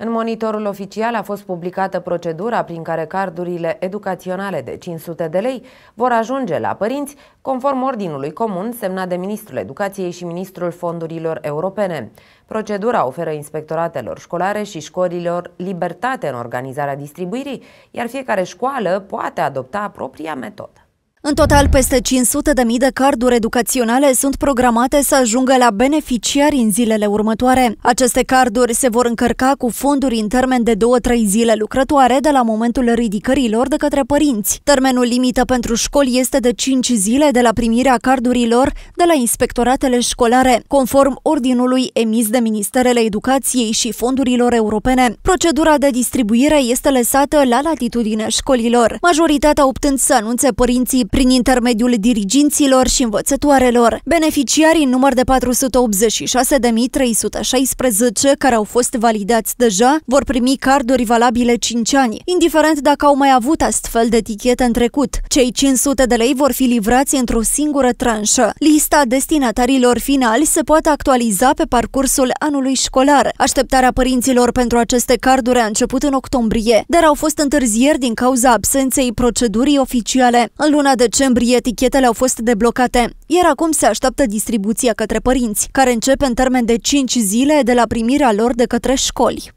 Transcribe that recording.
În monitorul oficial a fost publicată procedura prin care cardurile educaționale de 500 de lei vor ajunge la părinți, conform ordinului comun semnat de Ministrul Educației și Ministrul Fondurilor Europene. Procedura oferă inspectoratelor școlare și școlilor libertate în organizarea distribuirii, iar fiecare școală poate adopta propria metodă. În total, peste 500 de mii de carduri educaționale sunt programate să ajungă la beneficiari în zilele următoare. Aceste carduri se vor încărca cu fonduri în termen de 2-3 zile lucrătoare de la momentul ridicărilor de către părinți. Termenul limită pentru școli este de 5 zile de la primirea cardurilor de la inspectoratele școlare, conform ordinului emis de Ministerele Educației și fondurilor europene. Procedura de distribuire este lăsată la latitudinea școlilor, majoritatea optând să anunțe părinții prin intermediul diriginților și învățătoarelor. Beneficiarii în număr de 486.316 care au fost validați deja vor primi carduri valabile 5 ani, indiferent dacă au mai avut astfel de etichete în trecut. Cei 500 de lei vor fi livrați într-o singură tranșă. Lista destinatarilor finali se poate actualiza pe parcursul anului școlar. Așteptarea părinților pentru aceste carduri a început în octombrie, dar au fost întârzieri din cauza absenței procedurii oficiale. În luna decembrie etichetele au fost deblocate, iar acum se așteaptă distribuția către părinți, care începe în termen de 5 zile de la primirea lor de către școli.